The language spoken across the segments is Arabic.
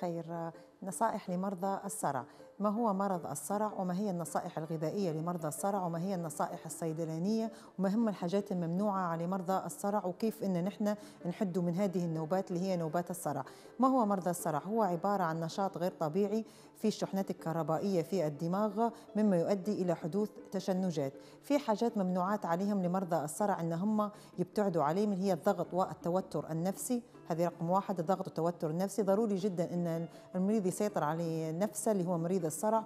خير نصائح لمرضى الصرع ما هو مرض الصرع وما هي النصائح الغذائية لمرضى الصرع وما هي النصائح الصيدلانية وما هم الحاجات الممنوعة على مرضى الصرع وكيف إن نحن نحدوا من هذه النوبات اللي هي نوبات الصرع ما هو مرضى الصرع هو عبارة عن نشاط غير طبيعي في الشحنات الكهربائية في الدماغ مما يؤدي إلى حدوث تشنجات في حاجات ممنوعات عليهم لمرضى الصرع إن هم يبتعدوا عليه اللي هي الضغط والتوتر النفسي هذه رقم واحد الضغط والتوتر النفسي ضروري جدا إن المريض الذي سيطر على نفسه اللي هو مريض الصرع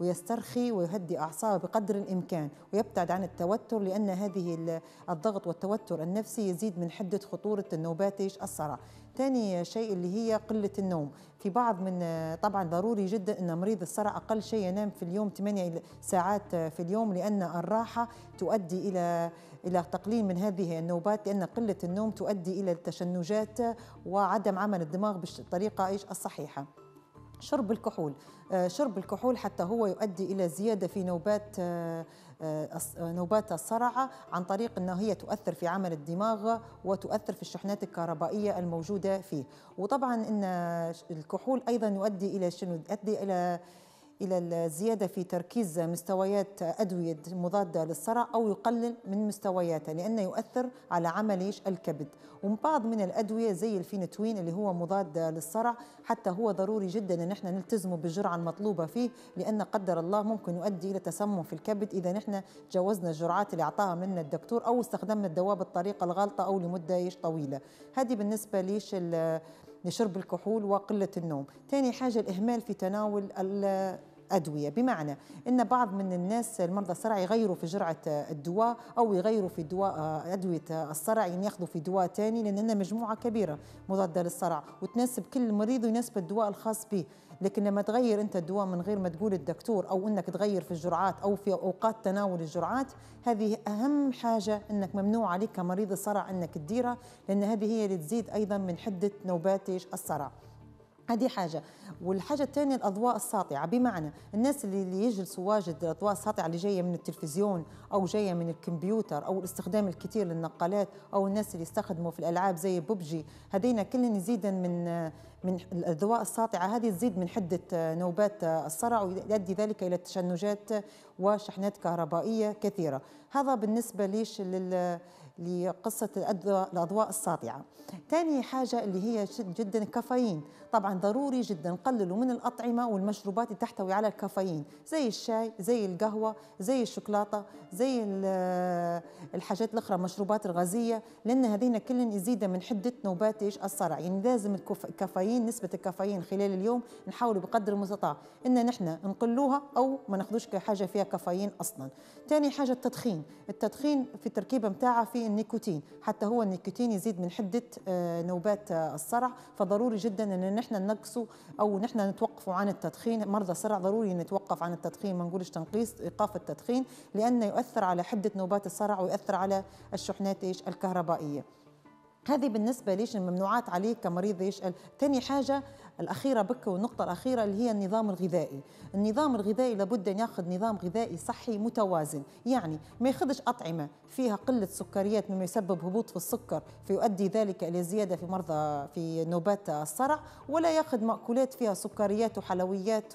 ويسترخي ويهدي أعصابه بقدر الإمكان ويبتعد عن التوتر لأن هذه الضغط والتوتر النفسي يزيد من حدة خطورة نوبات الصرع ثاني شيء اللي هي قلة النوم في بعض من طبعا ضروري جدا أن مريض الصرع أقل شيء ينام في اليوم 8 ساعات في اليوم لأن الراحة تؤدي إلى إلى تقليل من هذه النوبات لأن قلة النوم تؤدي إلى التشنجات وعدم عمل الدماغ بالطريقة ايش الصحيحة شرب الكحول آه، شرب الكحول حتى هو يؤدي إلى زيادة في نوبات آه، آه، نوبات الصرع عن طريق أنها هي تؤثر في عمل الدماغ وتؤثر في الشحنات الكهربائية الموجودة فيه وطبعا أن الكحول أيضا يؤدي إلى شنو يؤدي إلى إلى الزيادة في تركيز مستويات أدوية مضادة للصرع أو يقلل من مستوياتها لأنه يؤثر على عمل الكبد وبعض من الأدوية زي الفينتوين اللي هو مضاد للصرع حتى هو ضروري جدا أن احنا نلتزمه بالجرعة المطلوبة فيه لأن قدر الله ممكن يؤدي إلى تسمم في الكبد إذا نحن تجاوزنا الجرعات اللي أعطاها منا الدكتور أو استخدمنا الدواء بالطريقة الغلطة أو لمدة طويلة هذه بالنسبة ليش لشرب الكحول وقلة النوم ثاني حاجة الإهمال في تناول أدوية بمعنى أن بعض من الناس المرضى الصرع يغيروا في جرعة الدواء أو يغيروا في دواء أدوية الصرع يعني ياخذوا في دواء ثاني هنا مجموعة كبيرة مضادة للصرع وتناسب كل مريض ويناسب الدواء الخاص به لكن لما تغير أنت الدواء من غير ما تقول الدكتور أو أنك تغير في الجرعات أو في أوقات تناول الجرعات هذه أهم حاجة أنك ممنوع عليك كمريض الصرع أنك تديرها لأن هذه هي اللي تزيد أيضا من حدة نوبات الصرع هذه حاجة والحاجة الثانية الأضواء الساطعة بمعنى الناس اللي, اللي يجلسوا واجد الأضواء الساطعة اللي جاية من التلفزيون أو جاية من الكمبيوتر أو الاستخدام الكثير للنقالات أو الناس اللي يستخدموا في الألعاب زي ببجي هذينا كلن يزيدا من من الأضواء الساطعة هذه تزيد من حدة آه، نوبات آه، الصرع ويؤدي ذلك إلى تشنجات آه، وشحنات كهربائية كثيرة هذا بالنسبة ليش لل لقصة الأضواء الساطعة ثاني حاجة اللي هي جدا كافيين طبعا ضروري جدا قللوا من الأطعمة والمشروبات اللي تحتوي على الكافيين زي الشاي زي القهوة زي الشوكولاتة زي الحاجات الأخرى مشروبات الغازية لأن هذين كلن يزيد من حدة نوبات إيش الصرع يعني لازم الكافيين نسبة الكافيين خلال اليوم نحاولوا بقدر المستطاع إن نحن نقلوها أو ما ناخذوش حاجة فيها كافيين أصلا ثاني حاجة التدخين التدخين في التركيبة متاعها في النيكوتين حتى هو النيكوتين يزيد من حدة آه، نوبات آه، الصرع فضروري جدا أن نحن نحن ننقصوا او نحن نتوقفوا عن التدخين مرضى صرع ضروري نتوقف عن التدخين ما نقولش تنقيص ايقاف التدخين لانه يؤثر على حده نوبات الصرع ويؤثر على الشحنات ايش الكهربائيه هذه بالنسبه ليش الممنوعات عليك كمريض ايش ثاني حاجه الأخيرة بك والنقطة الأخيرة اللي هي النظام الغذائي النظام الغذائي لابد أن يأخذ نظام غذائي صحي متوازن يعني ما ياخذش أطعمة فيها قلة سكريات مما يسبب هبوط في السكر فيؤدي ذلك إلى زيادة في مرضى في نوبات الصرع ولا ياخذ مأكولات فيها سكريات وحلويات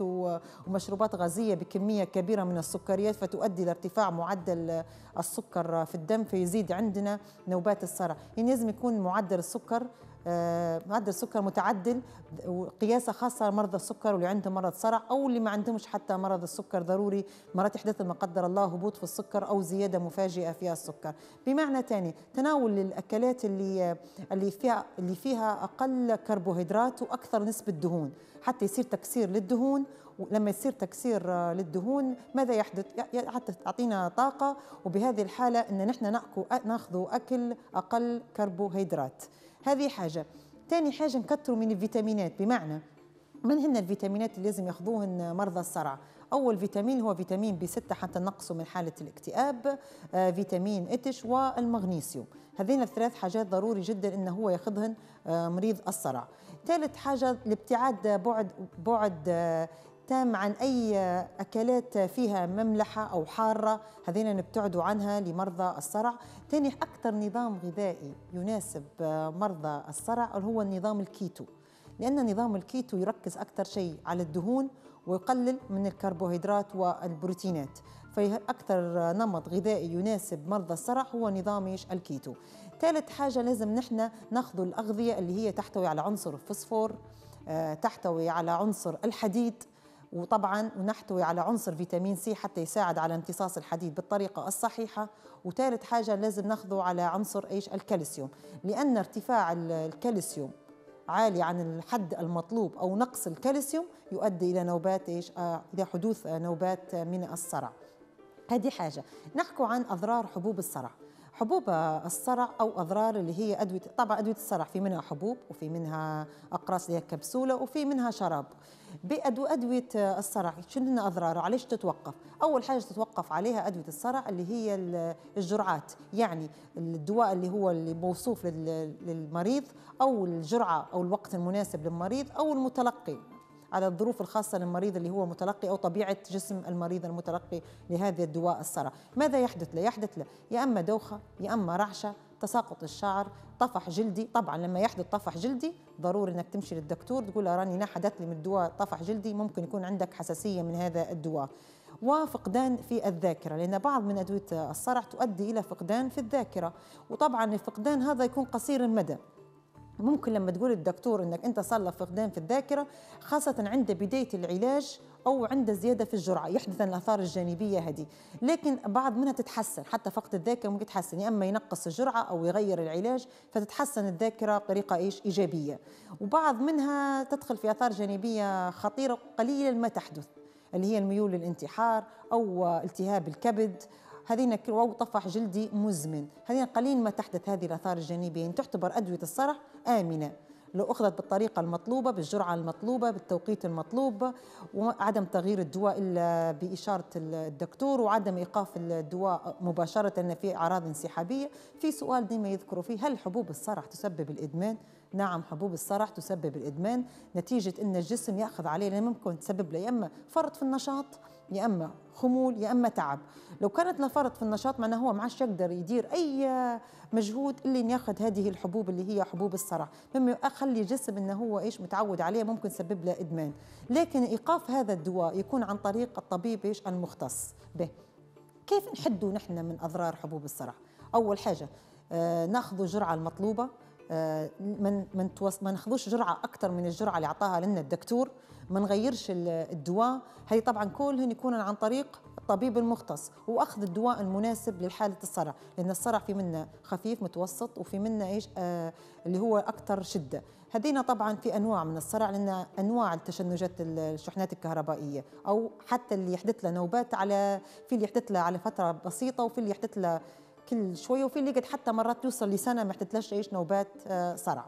ومشروبات غازية بكمية كبيرة من السكريات فتؤدي لارتفاع معدل السكر في الدم فيزيد عندنا نوبات الصرع يعني لازم يكون معدل السكر آه، معدل سكر متعدل وقياسه خاصه لمرضى السكر واللي عندهم مرض صرع او اللي ما عندهمش حتى مرض السكر ضروري مرات يحدث ما قدر الله هبوط في السكر او زياده مفاجئه في السكر بمعنى ثاني تناول الاكلات اللي اللي فيها اللي فيها اقل كربوهيدرات واكثر نسبه دهون حتى يصير تكسير للدهون ولما يصير تكسير آه، للدهون ماذا يحدث؟ حتى تعطينا طاقه وبهذه الحاله ان نحن ناخذ اكل اقل كربوهيدرات. هذه حاجة ثاني حاجة نكتروا من الفيتامينات بمعنى من هن الفيتامينات اللي لازم ياخذوهن مرضى الصرع اول فيتامين هو فيتامين بي 6 حتى نقصه من حاله الاكتئاب آه فيتامين اتش والمغنيسيوم هذين الثلاث حاجات ضروري جدا انه هو ياخذهن آه مريض الصرع ثالث حاجه الابتعاد بعد بعد آه، التام عن أي أكلات فيها مملحة أو حارة هذين نبتعدوا عنها لمرضى الصرع ثاني أكثر نظام غذائي يناسب مرضى الصرع هو النظام الكيتو لأن نظام الكيتو يركز أكثر شيء على الدهون ويقلل من الكربوهيدرات والبروتينات فأكثر نمط غذائي يناسب مرضى الصرع هو نظام الكيتو ثالث حاجة لازم نحن ناخذ الأغذية اللي هي تحتوي على عنصر الفوسفور آه، تحتوي على عنصر الحديد وطبعا نحتوي على عنصر فيتامين سي حتى يساعد على امتصاص الحديد بالطريقة الصحيحة وثالث حاجة لازم ناخذه على عنصر ايش الكالسيوم لأن ارتفاع الكالسيوم عالي عن الحد المطلوب أو نقص الكالسيوم يؤدي إلى نوبات ايش آه، إلى حدوث نوبات من الصرع هذه حاجة نحكوا عن أضرار حبوب الصرع حبوب الصرع او اضرار اللي هي ادويه طبعا ادويه الصرع في منها حبوب وفي منها اقراص اللي هي كبسوله وفي منها شراب بادويه الصرع شنو اضراره علاش تتوقف اول حاجه تتوقف عليها ادويه الصرع اللي هي الجرعات يعني الدواء اللي هو اللي موصوف للمريض او الجرعه او الوقت المناسب للمريض او المتلقي على الظروف الخاصة للمريض اللي هو متلقي أو طبيعة جسم المريض المتلقي لهذه الدواء الصرع ماذا يحدث له؟ يحدث له يا أما دوخة يا أما رعشة تساقط الشعر طفح جلدي طبعا لما يحدث طفح جلدي ضروري انك تمشي للدكتور تقول له راني حدث لي من الدواء طفح جلدي ممكن يكون عندك حساسيه من هذا الدواء وفقدان في الذاكره لان بعض من ادويه الصرع تؤدي الى فقدان في الذاكره وطبعا الفقدان هذا يكون قصير المدى ممكن لما تقول الدكتور انك انت صار له فقدان في الذاكره خاصه عند بدايه العلاج او عند زياده في الجرعه يحدث الاثار الجانبيه هذه لكن بعض منها تتحسن حتى فقد الذاكره ممكن يتحسن يا اما ينقص الجرعه او يغير العلاج فتتحسن الذاكره بطريقه ايش ايجابيه وبعض منها تدخل في اثار جانبيه خطيره قليلا ما تحدث اللي هي الميول للانتحار او التهاب الكبد هذين كلوة طفح جلدي مزمن هذين قليل ما تحدث هذه الآثار الجانبية يعني تعتبر أدوية الصرع آمنة لو أخذت بالطريقة المطلوبة بالجرعة المطلوبة بالتوقيت المطلوب وعدم تغيير الدواء إلا بإشارة الدكتور وعدم إيقاف الدواء مباشرة لأن في أعراض انسحابية في سؤال ديما يذكروا فيه هل حبوب الصرع تسبب الإدمان؟ نعم حبوب الصرع تسبب الإدمان نتيجة أن الجسم يأخذ عليه لأنه ممكن تسبب له يا إما فرط في النشاط يا اما خمول يا اما تعب لو كانت نفرت في النشاط معناه هو ما عادش يقدر يدير اي مجهود اللي ياخذ هذه الحبوب اللي هي حبوب الصرع مما اخلي جسم انه هو ايش متعود عليه ممكن يسبب له ادمان لكن ايقاف هذا الدواء يكون عن طريق الطبيب ايش المختص به كيف نحدوا نحن من اضرار حبوب الصرع اول حاجه آه، ناخذ الجرعه المطلوبه ما آه، من ما ناخذوش جرعه اكثر من الجرعه اللي عطاها لنا الدكتور ما نغيرش الدواء هذه طبعا كلهن يكون عن طريق الطبيب المختص واخذ الدواء المناسب لحاله الصرع لان الصرع في منه خفيف متوسط وفي منه ايش آه اللي هو اكثر شده هذينا طبعا في انواع من الصرع لان انواع التشنجات الشحنات الكهربائيه او حتى اللي يحدث له نوبات على في اللي يحدث له على فتره بسيطه وفي اللي يحدث له كل شويه وفي اللي قد حتى مرات يوصل لسنه ما ايش نوبات آه، صرع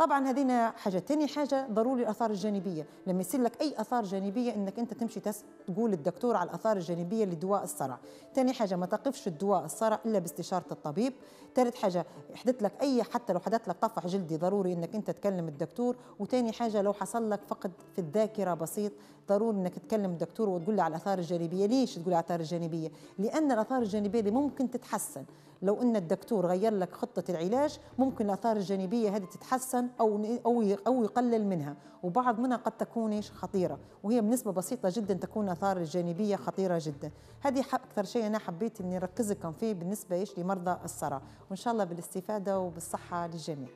طبعا هذين حاجه ثاني حاجه ضروري الاثار الجانبيه لما يصير لك اي اثار جانبيه انك انت تمشي تس... تقول للدكتور على الاثار الجانبيه لدواء الصرع ثاني حاجه ما تقفش الدواء الصرع الا باستشاره الطبيب ثالث حاجه حدث لك اي حتى لو حدث لك طفح جلدي ضروري انك انت تكلم الدكتور وثاني حاجه لو حصل لك فقد في الذاكره بسيط ضروري انك تكلم الدكتور وتقول له على الاثار الجانبيه ليش تقول على الاثار الجانبيه لان الاثار الجانبيه اللي ممكن تتحسن لو ان الدكتور غير لك خطه العلاج ممكن الاثار الجانبيه هذه تتحسن او او او يقلل منها وبعض منها قد تكون ايش خطيره وهي بنسبه بسيطه جدا تكون الاثار الجانبيه خطيره جدا هذه اكثر شيء انا حبيت اني اركز لكم فيه بالنسبه ايش لمرضى الصرع وان شاء الله بالاستفاده وبالصحه للجميع